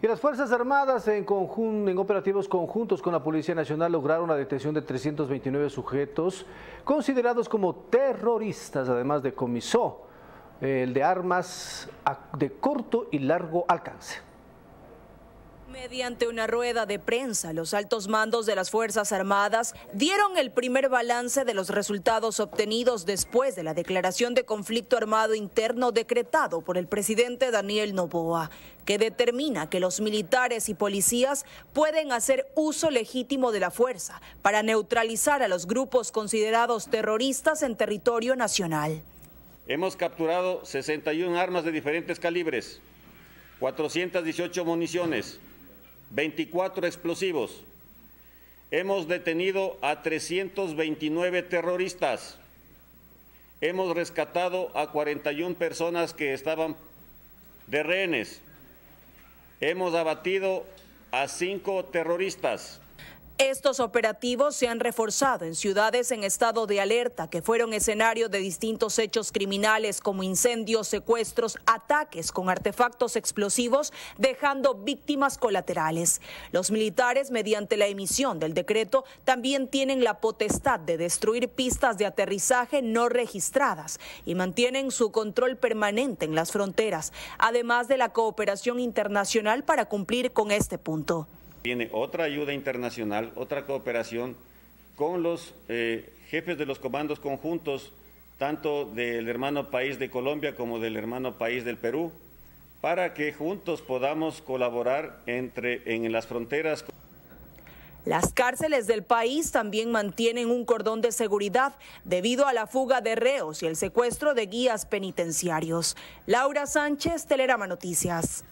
Y las Fuerzas Armadas en, operativos conjuntos con la Policía Nacional lograron la detención de 329 sujetos considerados como terroristas, además de comisó eh, el de armas de corto y largo alcance. Mediante una rueda de prensa, los altos mandos de las Fuerzas Armadas dieron el primer balance de los resultados obtenidos después de la declaración de conflicto armado interno decretado por el presidente Daniel Noboa, que determina que los militares y policías pueden hacer uso legítimo de la fuerza para neutralizar a los grupos considerados terroristas en territorio nacional. Hemos capturado 61 armas de diferentes calibres, 418 municiones, 24 explosivos. Hemos detenido a 329 terroristas. Hemos rescatado a 41 personas que estaban de rehenes. Hemos abatido a cinco terroristas. Estos operativos se han reforzado en ciudades en estado de alerta que fueron escenario de distintos hechos criminales como incendios, secuestros, ataques con artefactos explosivos, dejando víctimas colaterales. Los militares, mediante la emisión del decreto, también tienen la potestad de destruir pistas de aterrizaje no registradas y mantienen su control permanente en las fronteras, además de la cooperación internacional para cumplir con este punto. Tiene otra ayuda internacional, otra cooperación con los eh, jefes de los comandos conjuntos, tanto del hermano país de Colombia como del hermano país del Perú, para que juntos podamos colaborar entre, en las fronteras. Las cárceles del país también mantienen un cordón de seguridad debido a la fuga de reos y el secuestro de guías penitenciarios. Laura Sánchez, Telerama Noticias.